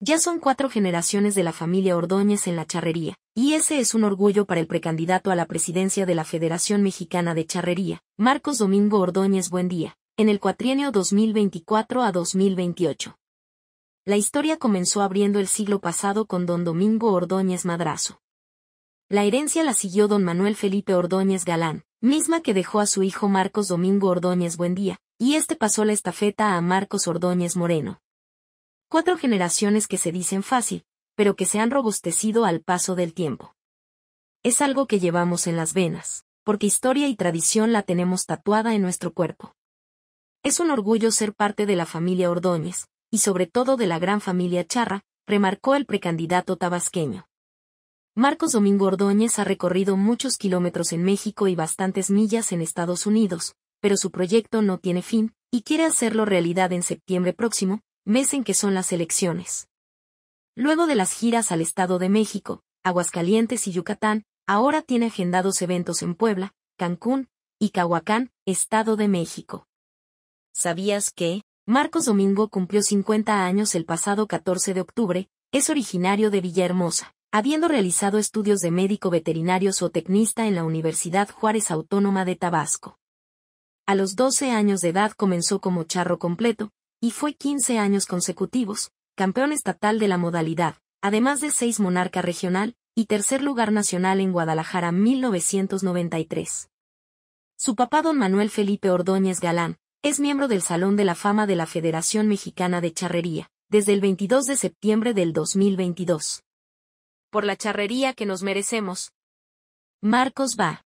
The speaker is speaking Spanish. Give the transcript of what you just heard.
Ya son cuatro generaciones de la familia Ordóñez en la charrería, y ese es un orgullo para el precandidato a la presidencia de la Federación Mexicana de Charrería, Marcos Domingo Ordóñez Buendía, en el cuatrienio 2024 a 2028. La historia comenzó abriendo el siglo pasado con don Domingo Ordóñez Madrazo. La herencia la siguió don Manuel Felipe Ordóñez Galán, misma que dejó a su hijo Marcos Domingo Ordóñez Buendía, y este pasó la estafeta a Marcos Ordóñez Moreno. Cuatro generaciones que se dicen fácil, pero que se han robustecido al paso del tiempo. Es algo que llevamos en las venas, porque historia y tradición la tenemos tatuada en nuestro cuerpo. Es un orgullo ser parte de la familia Ordóñez, y sobre todo de la gran familia Charra, remarcó el precandidato tabasqueño. Marcos Domingo Ordóñez ha recorrido muchos kilómetros en México y bastantes millas en Estados Unidos, pero su proyecto no tiene fin, y quiere hacerlo realidad en septiembre próximo, mes en que son las elecciones. Luego de las giras al Estado de México, Aguascalientes y Yucatán, ahora tiene agendados eventos en Puebla, Cancún y Cahuacán, Estado de México. ¿Sabías que? Marcos Domingo cumplió 50 años el pasado 14 de octubre, es originario de Villahermosa, habiendo realizado estudios de médico veterinario zootecnista en la Universidad Juárez Autónoma de Tabasco. A los 12 años de edad comenzó como charro completo, y fue 15 años consecutivos, campeón estatal de la modalidad, además de seis monarca regional, y tercer lugar nacional en Guadalajara 1993. Su papá don Manuel Felipe Ordóñez Galán, es miembro del Salón de la Fama de la Federación Mexicana de Charrería, desde el 22 de septiembre del 2022. Por la charrería que nos merecemos. Marcos va.